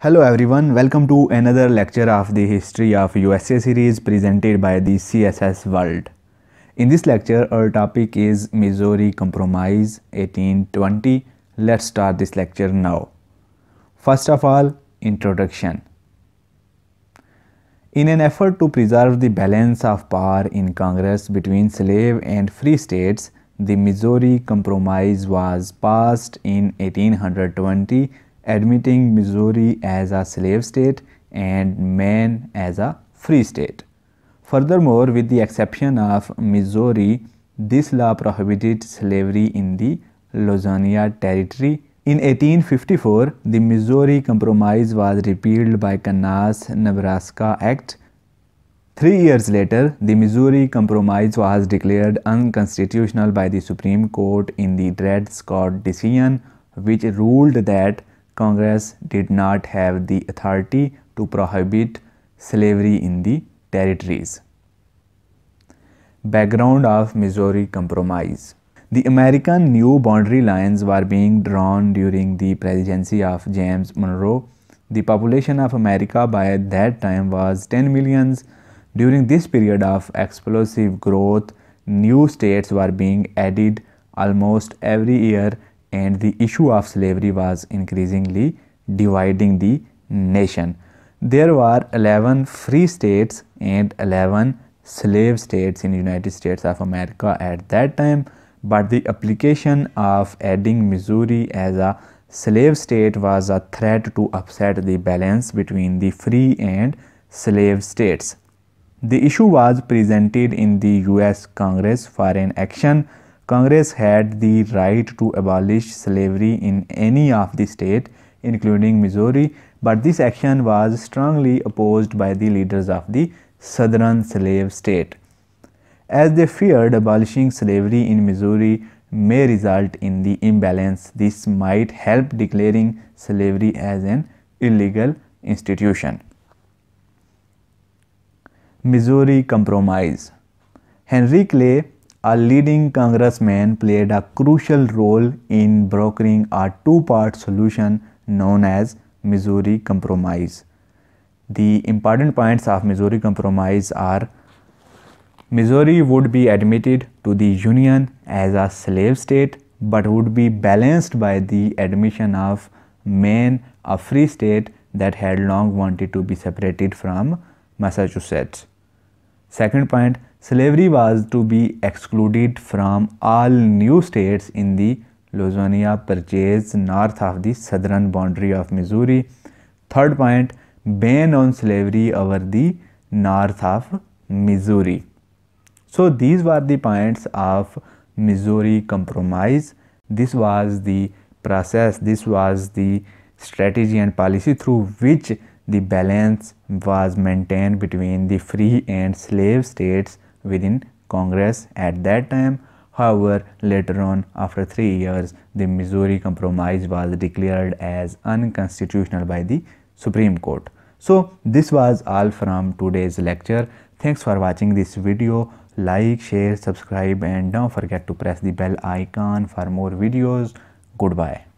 Hello everyone, welcome to another lecture of the History of USA series presented by the CSS World. In this lecture, our topic is Missouri Compromise 1820. Let's start this lecture now. First of all, introduction. In an effort to preserve the balance of power in Congress between slave and free states, the Missouri Compromise was passed in 1820 admitting Missouri as a slave state and Maine as a free state. Furthermore, with the exception of Missouri, this law prohibited slavery in the Louisiana Territory. In 1854, the Missouri Compromise was repealed by Kansas-Nebraska Act. Three years later, the Missouri Compromise was declared unconstitutional by the Supreme Court in the Dred Scott decision, which ruled that Congress did not have the authority to prohibit slavery in the territories. Background of Missouri Compromise The American new boundary lines were being drawn during the presidency of James Monroe. The population of America by that time was 10 millions. During this period of explosive growth, new states were being added almost every year and the issue of slavery was increasingly dividing the nation. There were 11 free states and 11 slave states in the United States of America at that time but the application of adding Missouri as a slave state was a threat to upset the balance between the free and slave states. The issue was presented in the US Congress for an action Congress had the right to abolish slavery in any of the state, including Missouri, but this action was strongly opposed by the leaders of the southern slave state. As they feared abolishing slavery in Missouri may result in the imbalance, this might help declaring slavery as an illegal institution. Missouri Compromise Henry Clay a leading congressman played a crucial role in brokering a two-part solution known as Missouri Compromise. The important points of Missouri Compromise are Missouri would be admitted to the Union as a slave state but would be balanced by the admission of Maine, a free state that had long wanted to be separated from Massachusetts. Second point, slavery was to be excluded from all new states in the Louisiana Purchase north of the southern boundary of Missouri. Third point, ban on slavery over the north of Missouri. So these were the points of Missouri Compromise. This was the process, this was the strategy and policy through which the balance was maintained between the free and slave states within Congress at that time. However, later on, after three years, the Missouri Compromise was declared as unconstitutional by the Supreme Court. So, this was all from today's lecture. Thanks for watching this video. Like, share, subscribe and don't forget to press the bell icon for more videos. Goodbye.